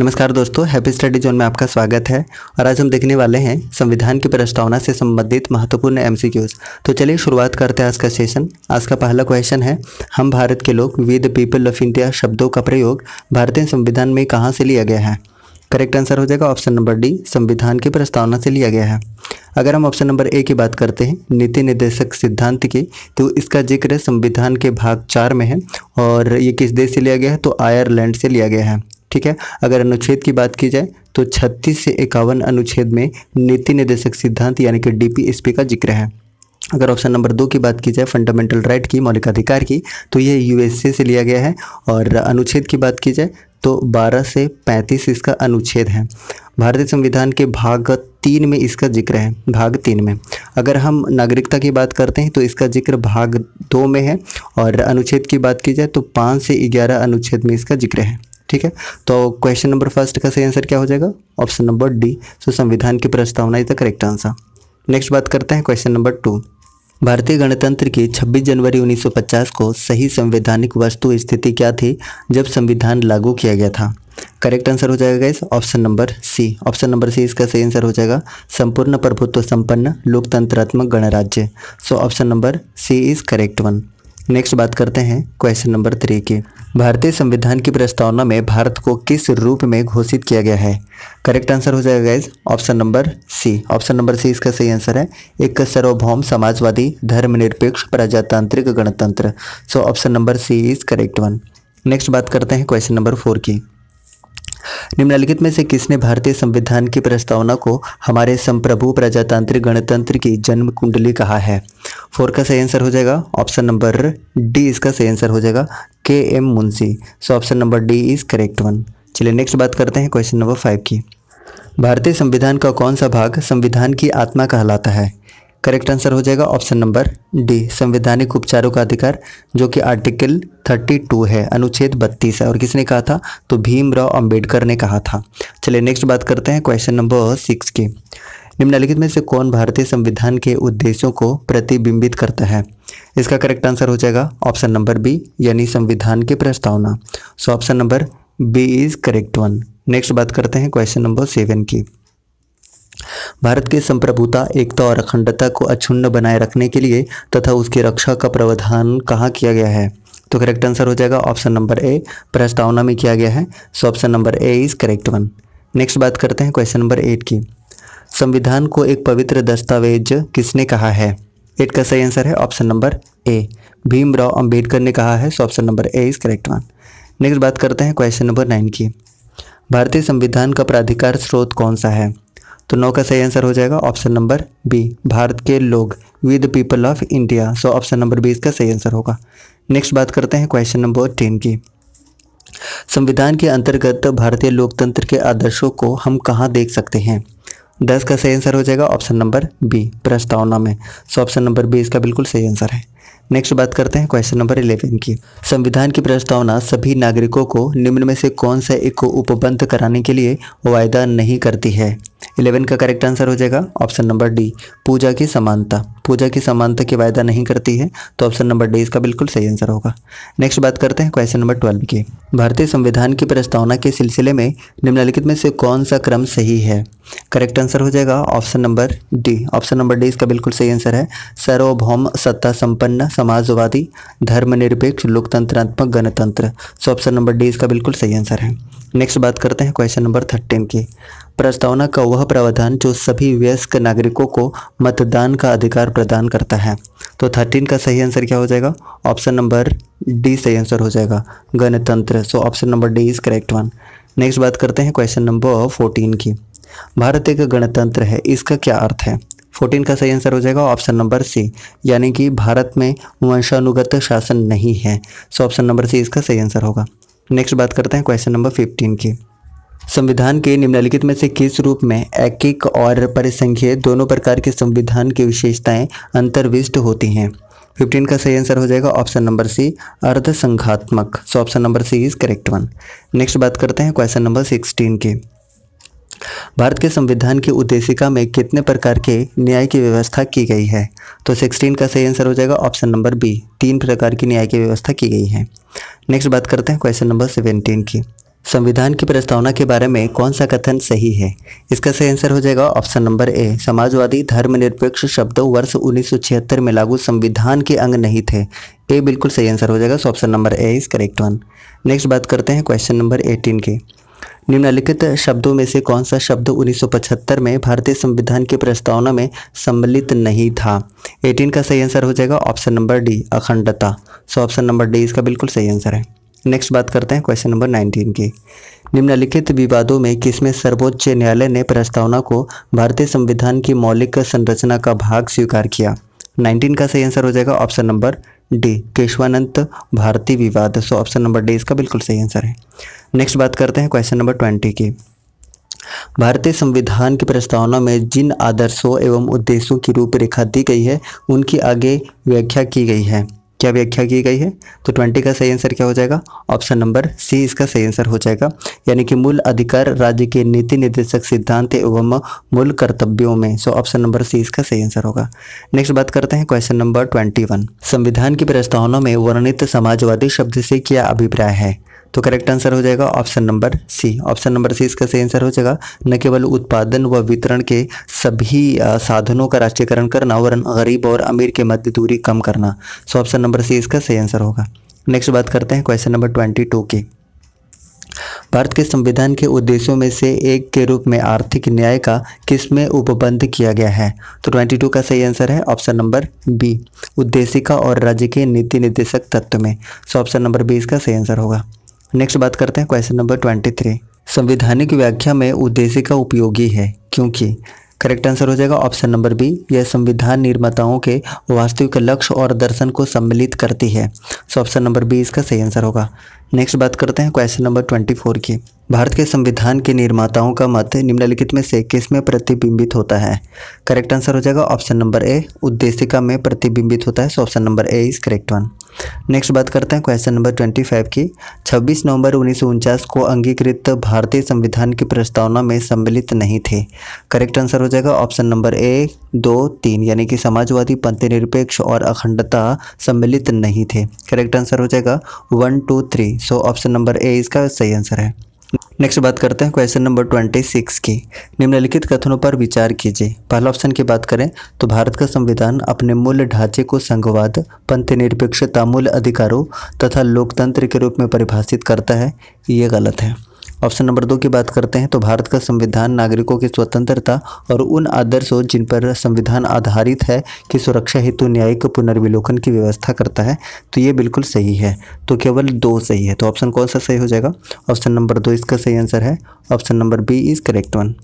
नमस्कार दोस्तों happy study zone में आपका स्वागत है और आज हम देखने वाले हैं संविधान की प्रस्तावना से संबंधित महत्वपूर्ण एमसीक्यूज तो चलिए शुरुआत करते हैं आज का सेशन आज का पहला क्वेश्चन है हम भारत के लोग विद पीपल ऑफ इंडिया शब्दों का प्रयोग भारतीय संविधान में कहाँ से लिया गया है करेक्ट आंसर हो जाएगा ऑप्शन नंबर डी संविधान की प्रस्तावना से लिया गया है अगर हम ऑप्शन नंबर ए की बात करते हैं नीति निर्देशक सिद्धांत की तो इसका जिक्र संविधान के भाग चार में है और ये किस देश से लिया गया है तो आयरलैंड से लिया गया है ठीक है अगर अनुच्छेद की बात की जाए तो 36 से इक्यावन अनुच्छेद में नीति निर्देशक सिद्धांत यानी कि डीपीएसपी का जिक्र है अगर ऑप्शन नंबर दो की बात की जाए फंडामेंटल राइट की मौलिक अधिकार की तो यह यूएसए से लिया गया है और अनुच्छेद की बात की जाए तो 12 से 35 इसका अनुच्छेद है भारतीय संविधान के भाग तीन में इसका जिक्र है भाग तीन में अगर हम नागरिकता की बात करते हैं तो इसका जिक्र भाग दो में है और अनुच्छेद की बात की जाए तो पाँच से ग्यारह अनुच्छेद में इसका जिक्र है ठीक है तो क्वेश्चन नंबर फर्स्ट का सही आंसर क्या हो जाएगा ऑप्शन नंबर डी सो संविधान की प्रस्तावना is the correct answer next बात करते हैं क्वेश्चन नंबर टू भारतीय गणतंत्र की 26 जनवरी 1950 को सही संवैधानिक वस्तु स्थिति क्या थी जब संविधान लागू किया गया था करेक्ट आंसर हो जाएगा इस option number C option number C इसका सही आंसर हो जाएगा संपूर्ण प्रभुत्व संपन्न लोकतंत्रात्मक गणराज्य so option number C is correct one next बात करते हैं क्वेश्चन नंबर थ्री की भारतीय संविधान की प्रस्तावना में भारत को किस रूप में घोषित किया गया है करेक्ट आंसर हो जाएगा guys option number C option number C इसका सही आंसर है एक सर्वभौम समाजवादी धर्मनिरपेक्ष प्रजातांत्रिक गणतंत्र so option number C is correct one next बात करते हैं क्वेश्चन नंबर फोर की निम्नलिखित में से किसने भारतीय संविधान की प्रस्तावना को हमारे संप्रभु प्रजातांत्रिक गणतंत्र की जन्म कुंडली कहा है फोर का सही आंसर हो जाएगा ऑप्शन नंबर डी इसका सही आंसर हो जाएगा K M Munshi so option number D is correct one चलिए नेक्स्ट बात करते हैं क्वेश्चन नंबर फाइव की भारतीय संविधान का कौन सा भाग संविधान की आत्मा कहलाता है करेक्ट आंसर हो जाएगा ऑप्शन नंबर डी संवैधानिक उपचारों का अधिकार जो कि आर्टिकल 32 है अनुच्छेद 32 है और किसने कहा था तो भीमराव अंबेडकर ने कहा था चलिए नेक्स्ट बात करते हैं क्वेश्चन नंबर सिक्स की निम्नलिखित में से कौन भारतीय संविधान के उद्देश्यों को प्रतिबिंबित करता है इसका करेक्ट आंसर हो जाएगा ऑप्शन नंबर बी यानी संविधान की प्रस्तावना so option number B is correct one next बात करते हैं क्वेश्चन नंबर सेवन की भारत की संप्रभुता एकता और अखंडता को अक्षुण्ण बनाए रखने के लिए तथा उसकी रक्षा का प्रावधान कहाँ किया गया है तो करेक्ट आंसर हो जाएगा ऑप्शन नंबर ए प्रस्तावना में किया गया है so option number A is correct one next बात करते हैं क्वेश्चन नंबर एट की संविधान को एक पवित्र दस्तावेज किसने कहा है एट का सही आंसर है option number A Bhimrao Ambedkar ने कहा है so option number A is correct one next बात करते हैं क्वेश्चन नंबर नाइन की भारतीय संविधान का प्राधिकार स्रोत कौन सा है तो नौ का सही आंसर हो जाएगा ऑप्शन नंबर बी भारत के लोग we the people of India so option number B इसका सही आंसर होगा नेक्स्ट बात करते हैं क्वेश्चन नंबर टेन की संविधान के अंतर्गत भारतीय लोकतंत्र के आदर्शों को हम कहाँ देख सकते हैं दस का सही आंसर हो जाएगा ऑप्शन नंबर बी प्रस्तावना में सो ऑप्शन नंबर बी इसका बिल्कुल सही आंसर है नेक्स्ट बात करते हैं क्वेश्चन नंबर इलेवन की संविधान की प्रस्तावना सभी नागरिकों को निम्न में से कौन सा एक को उपबंध कराने के लिए वायदा नहीं करती है इलेवन का करेक्ट आंसर हो जाएगा ऑप्शन नंबर डी पूजा की समानता पूजा की समानता की वायदा नहीं करती है तो ऑप्शन नंबर डी इसका बिल्कुल सही आंसर होगा नेक्स्ट बात करते हैं क्वेश्चन नंबर ट्वेल्व की भारतीय संविधान की प्रस्तावना के सिलसिले में निम्नलिखित में से कौन सा क्रम सही है करेक्ट आंसर हो जाएगा option number D option number D इसका बिल्कुल सही आंसर है सार्वभौम सत्ता संपन्न समाजवादी धर्मनिरपेक्ष लोकतंत्रात्मक गणतंत्र सो ऑप्शन नंबर डी इसका बिल्कुल सही आंसर है नेक्स्ट बात करते हैं क्वेश्चन नंबर थर्टीन की प्रस्तावना का वह प्रावधान जो सभी वयस्क नागरिकों को मतदान का अधिकार प्रदान करता है तो थर्टीन का सही आंसर क्या हो जाएगा ऑप्शन नंबर डी सही आंसर हो जाएगा गणतंत्र so option number D is correct one next बात करते हैं क्वेश्चन नंबर फोर्टीन की भारत एक गणतंत्र है इसका क्या अर्थ है फोर्टीन का सही आंसर हो जाएगा ऑप्शन नंबर सी यानी कि भारत में वंशानुगत शासन नहीं है सो ऑप्शन नंबर सी इसका सही आंसर होगा नेक्स्ट बात करते हैं क्वेश्चन नंबर फिफ्टीन की संविधान के निम्नलिखित में से किस रूप में एकिक और परिसंख्य दोनों प्रकार के संविधान की विशेषताएं अंतर्विष्ट होती हैं फिफ्टीन का सही आंसर हो जाएगा ऑप्शन नंबर सी अर्धसंघात्मक so option number C is correct one next बात करते हैं क्वेश्चन नंबर सिक्सटीन की भारत के संविधान की उद्देशिका में कितने प्रकार के न्याय की व्यवस्था की गई है तो सिक्सटीन का सही आंसर हो जाएगा ऑप्शन नंबर बी तीन प्रकार की न्याय की व्यवस्था की गई है नेक्स्ट बात करते हैं क्वेश्चन नंबर सेवेंटीन की संविधान की प्रस्तावना के बारे में कौन सा कथन सही है इसका सही आंसर हो जाएगा ऑप्शन नंबर ए समाजवादी धर्मनिरपेक्ष शब्द वर्ष उन्नीस में लागू संविधान के अंग नहीं थे ए बिल्कुल सही आंसर हो जाएगा so option number A is correct one next बात करते हैं क्वेश्चन नंबर एटीन के निम्नलिखित शब्दों में से कौन सा शब्द 1975 में भारतीय संविधान की प्रस्तावना में सम्मिलित नहीं था 18 का सही आंसर हो जाएगा ऑप्शन नंबर डी अखंडता सो ऑप्शन नंबर डी इसका बिल्कुल सही आंसर है नेक्स्ट बात करते हैं क्वेश्चन नंबर 19 की निम्नलिखित विवादों में किसमें सर्वोच्च न्यायालय ने प्रस्तावना को भारतीय संविधान की मौलिक संरचना का भाग स्वीकार किया 19 का सही आंसर हो जाएगा option number D Keshavananda Bharati विवाद सो ऑप्शन नंबर डी इसका बिल्कुल सही आंसर है नेक्स्ट बात करते हैं क्वेश्चन नंबर ट्वेंटी की भारतीय संविधान की प्रस्तावना में जिन आदर्शों एवं उद्देश्यों की रूपरेखा दी गई है उनकी आगे व्याख्या की गई है क्या व्याख्या की गई है तो ट्वेंटी का सही आंसर क्या हो जाएगा ऑप्शन नंबर सी इसका सही आंसर हो जाएगा यानी कि मूल अधिकार राज्य के नीति निर्देशक सिद्धांत एवं मूल कर्तव्यों में सो ऑप्शन नंबर सी इसका सही आंसर होगा नेक्स्ट बात करते हैं क्वेश्चन नंबर ट्वेंटी संविधान की प्रस्तावना में वर्णित समाजवादी शब्द से क्या अभिप्राय है तो करेक्ट आंसर हो जाएगा option number C option number C इसका सही आंसर हो जाएगा न केवल उत्पादन व वितरण के सभी साधनों का राष्ट्रीयकरण करना वरन गरीब और अमीर के मध्य दूरी कम करना सो ऑप्शन नंबर सी इसका सही आंसर होगा नेक्स्ट बात करते हैं क्वेश्चन नंबर ट्वेंटी टू की भारत के संविधान के उद्देश्यों में से एक के रूप में आर्थिक न्याय का किस में उपबंध किया गया है तो 22 का सही आंसर है ऑप्शन नंबर बी उद्देशिका और राज्य के नीति निर्देशक तत्व में सो ऑप्शन नंबर बी इसका सही आंसर होगा नेक्स्ट बात करते हैं क्वेश्चन नंबर ट्वेंटी थ्री संविधानिक व्याख्या में उद्देश्य का उपयोगी है क्योंकि करेक्ट आंसर हो जाएगा ऑप्शन नंबर बी यह संविधान निर्माताओं के वास्तविक लक्ष्य और दर्शन को सम्मिलित करती है सो ऑप्शन नंबर बी इसका सही आंसर होगा नेक्स्ट बात करते हैं क्वेश्चन नंबर ट्वेंटी फोर की भारत के संविधान के निर्माताओं का मत निम्नलिखित में से किस में प्रतिबिंबित होता है करेक्ट आंसर हो जाएगा ऑप्शन नंबर ए उद्देशिका में प्रतिबिंबित होता है so option number A is correct one next बात करते हैं क्वेश्चन नंबर ट्वेंटी फाइव की छब्बीस नवंबर उन्नीस को अंगीकृत भारतीय संविधान की प्रस्तावना में सम्मिलित नहीं थे करेक्ट आंसर हो जाएगा ऑप्शन नंबर ए दो तीन यानी कि समाजवादी पंथ निरपेक्ष और अखंडता सम्मिलित नहीं थे करेक्ट आंसर हो जाएगा one two three so option number A इसका सही आंसर है नेक्स्ट बात करते हैं क्वेश्चन नंबर ट्वेंटी सिक्स की निम्नलिखित कथनों पर विचार कीजिए पहला ऑप्शन की बात करें तो भारत का संविधान अपने मूल ढांचे को संघवाद पंथ निरपेक्षता मूल अधिकारों तथा लोकतंत्र के रूप में परिभाषित करता है ये गलत है ऑप्शन नंबर दो की बात करते हैं तो भारत का संविधान नागरिकों की स्वतंत्रता और उन आदर्शों जिन पर संविधान आधारित है कि सुरक्षा हेतु न्यायिक पुनर्विलोकन की व्यवस्था करता है तो ये बिल्कुल सही है तो केवल दो सही है तो ऑप्शन कौन सा सही हो जाएगा ऑप्शन नंबर दो इसका सही आंसर है option number B is correct one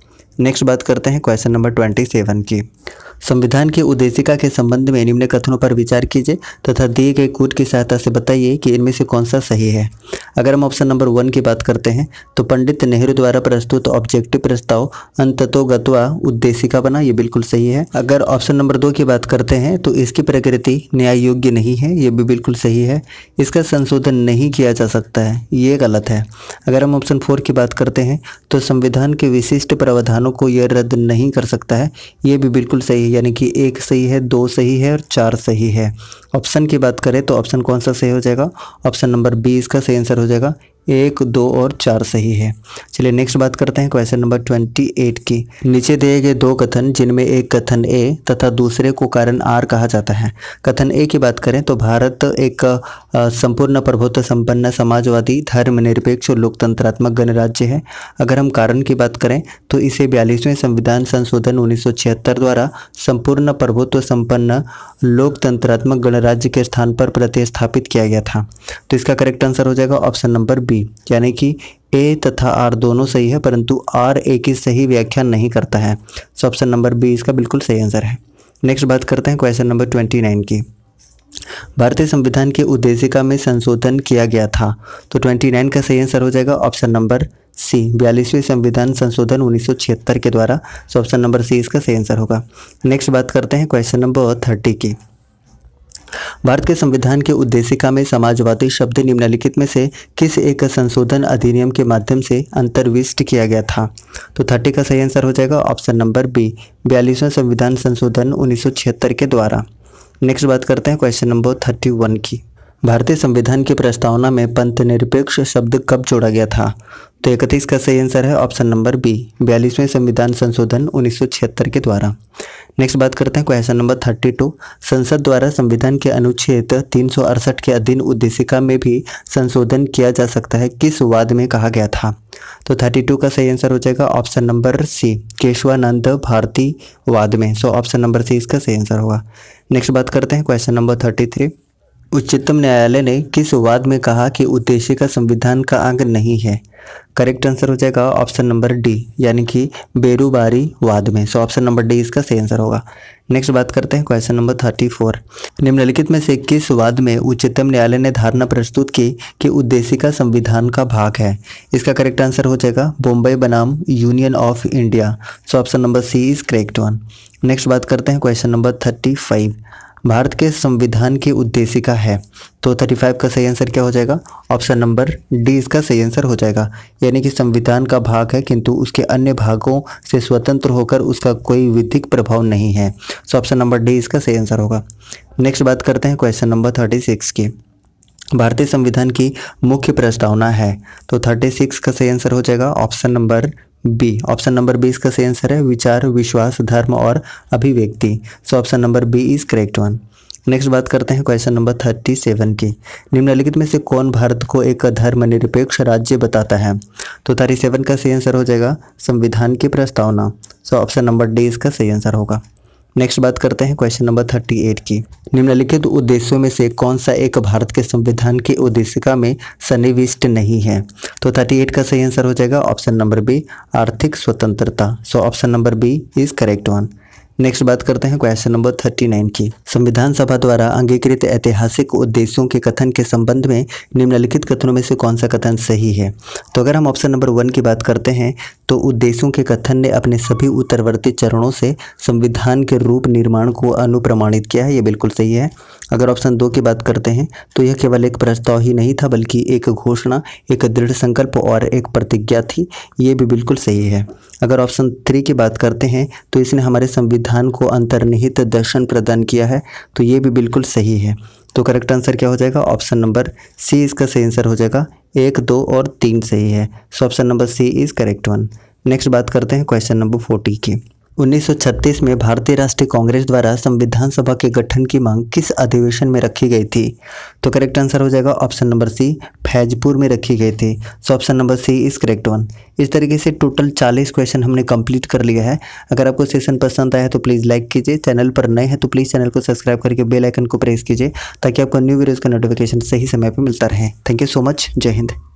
next बात करते हैं क्वेश्चन नंबर ट्वेंटी सेवन की संविधान की उद्देशिका के संबंध में निम्न कथनों पर विचार कीजिए तथा दिए गए कूट की सहायता से बताइए कि इनमें से कौन सा सही है अगर हम ऑप्शन नंबर वन की बात करते हैं तो पंडित नेहरू द्वारा प्रस्तुत ऑब्जेक्टिव प्रस्ताव अंततोगत्वा उद्देशिका बना ये बिल्कुल सही है अगर ऑप्शन नंबर दो की बात करते हैं तो इसकी प्रकृति न्याय योग्य नहीं है ये भी बिल्कुल सही है इसका संशोधन नहीं किया जा सकता है ये गलत है अगर हम ऑप्शन फोर की बात करते हैं तो संविधान के विशिष्ट प्रावधानों को यह रद्द नहीं कर सकता है ये भी बिल्कुल सही सही यानी कि एक सही है दो सही है और चार सही है ऑप्शन की बात करें तो ऑप्शन कौन सा सही हो जाएगा ऑप्शन नंबर बी इसका सही आंसर हो जाएगा एक दो और चार सही है चलिए नेक्स्ट बात करते हैं क्वेश्चन नंबर ट्वेंटी एट की नीचे दिए गए दो कथन जिनमें एक कथन ए तथा दूसरे को कारण आर कहा जाता है कथन ए की बात करें तो भारत एक संपूर्ण प्रभुत्व संपन्न समाजवादी धर्मनिरपेक्ष और लोकतंत्रात्मक गणराज्य है अगर हम कारण की बात करें तो इसे बयालीसवें संविधान संशोधन उन्नीस द्वारा संपूर्ण प्रभुत्व संपन्न लोकतंत्रात्मक गणराज्य के स्थान पर प्रतिस्थापित किया गया था तो इसका करेक्ट आंसर हो जाएगा ऑप्शन नंबर बी बी यानी कि ए तथा आर दोनों सही है परंतु आर ए की सही व्याख्या नहीं करता है सो ऑप्शन नंबर बी इसका बिल्कुल सही आंसर है नेक्स्ट बात करते हैं क्वेश्चन नंबर ट्वेंटी नाइन की भारतीय संविधान के उद्देशिका में संशोधन किया गया था तो ट्वेंटी नाइन का सही आंसर हो जाएगा ऑप्शन नंबर सी बयालीसवें संविधान संशोधन 1976 के द्वारा सो ऑप्शन नंबर सी इसका सही आंसर होगा नेक्स्ट बात करते हैं क्वेश्चन नंबर थर्टी की भारत के संविधान के उद्देशिका में समाजवादी शब्द निम्नलिखित में से किस एक संशोधन अधिनियम के माध्यम से अंतर्विष्ट किया गया था तो थर्टी का सही आंसर हो जाएगा ऑप्शन नंबर बी बयालीसवें संविधान संशोधन उन्नीस के द्वारा नेक्स्ट बात करते हैं क्वेश्चन नंबर थर्टी की भारतीय संविधान की प्रस्तावना में पंथ निरपेक्ष शब्द कब जोड़ा गया था तो इकतीस का सही आंसर है ऑप्शन नंबर बी बयालीसवें संविधान संशोधन उन्नीस के द्वारा नेक्स्ट बात करते हैं क्वेश्चन नंबर 32 संसद द्वारा संविधान के अनुच्छेद तीन के अधीन उद्देशिका में भी संशोधन किया जा सकता है किस वाद में कहा गया था तो 32 का सही आंसर हो जाएगा option number C Keshavananda Bharati वाद में सो ऑप्शन नंबर सी इसका सही आंसर होगा नेक्स्ट बात करते हैं क्वेश्चन नंबर थर्टी उच्चतम न्यायालय ने किस वाद में कहा कि उद्देश्य का संविधान का अंग नहीं है करेक्ट आंसर हो जाएगा ऑप्शन नंबर डी यानी कि बेरुबारी वाद में सो ऑप्शन नंबर डी इसका सही आंसर होगा नेक्स्ट बात करते हैं क्वेश्चन नंबर थर्टी फोर निम्नलिखित में से किस वाद में उच्चतम न्यायालय ने धारणा प्रस्तुत की कि का संविधान का भाग है इसका करेक्ट आंसर हो जाएगा बोम्बई बनाम union of India so option number C is correct one next बात करते हैं question number thirty five Bharat के संविधान की उद्देशिका है तो थर्टी फाइव का सही आंसर क्या हो जाएगा ऑप्शन नंबर डी इसका सही आंसर हो जाएगा यानी कि संविधान का भाग है किंतु उसके अन्य भागों से स्वतंत्र होकर उसका कोई विधिक प्रभाव नहीं है सो ऑप्शन नंबर डी इसका सही आंसर होगा नेक्स्ट बात करते हैं क्वेश्चन नंबर थर्टी सिक्स की भारतीय संविधान की मुख्य प्रस्तावना है तो थर्टी सिक्स का सही आंसर हो जाएगा option number B option number B इसका सही आंसर है विचार विश्वास धर्म और अभिव्यक्ति so option number B is correct one next बात करते हैं क्वेश्चन नंबर थर्टी सेवन की निम्नलिखित में से कौन भारत को एक धर्मनिरपेक्ष राज्य बताता है तो थर्टी सेवन का सही आंसर हो जाएगा संविधान की प्रस्तावना सो ऑप्शन नंबर डी इसका सही आंसर होगा नेक्स्ट बात करते हैं क्वेश्चन नंबर थर्टी एट की निम्नलिखित तो उद्देश्यों में से कौन सा एक भारत के संविधान की उद्देशिका में सन्निविष्ट नहीं है तो थर्टी एट का सही आंसर हो जाएगा ऑप्शन नंबर बी आर्थिक स्वतंत्रता so option number B is correct one next बात करते हैं क्वेश्चन नंबर थर्टी नाइन की संविधान सभा द्वारा अंगीकृत ऐतिहासिक उद्देश्यों के कथन के संबंध में निम्नलिखित कथनों में से कौन सा कथन सही है तो अगर हम ऑप्शन नंबर वन की बात करते हैं तो उद्देश्यों के कथन ने अपने सभी उत्तरवर्ती चरणों से संविधान के रूप निर्माण को अनुप्रमाणित किया है ये बिल्कुल सही है अगर ऑप्शन दो की बात करते हैं तो यह केवल एक प्रस्ताव ही नहीं था बल्कि एक घोषणा एक दृढ़ संकल्प और एक प्रतिज्ञा थी ये भी बिल्कुल सही है अगर ऑप्शन थ्री की बात करते हैं तो इसने हमारे संविधान को अंतर्निहित दर्शन प्रदान किया है तो ये भी बिल्कुल सही है तो करेक्ट आंसर क्या हो जाएगा ऑप्शन नंबर सी इसका सही आंसर हो जाएगा एक दो और तीन सही है so option number C is correct one next बात करते हैं क्वेश्चन नंबर फोर्टी की 1936 में भारतीय राष्ट्रीय कांग्रेस द्वारा संविधान सभा के गठन की मांग किस अधिवेशन में रखी गई थी तो करेक्ट आंसर हो जाएगा ऑप्शन नंबर सी फैजपुर में रखी गई थी so option number C is correct one इस तरीके से टोटल 40 क्वेश्चन हमने कंप्लीट कर लिया है अगर आपको सेशन पसंद आया तो प्लीज़ लाइक कीजिए चैनल पर नए हैं तो प्लीज़ चैनल को सब्सक्राइब करके बेल आइकन को प्रेस कीजिए ताकि आपको न्यू वीडियोज़ का नोटिफिकेशन सही समय पर मिलता रहे थैंक यू सो मच जय हिंद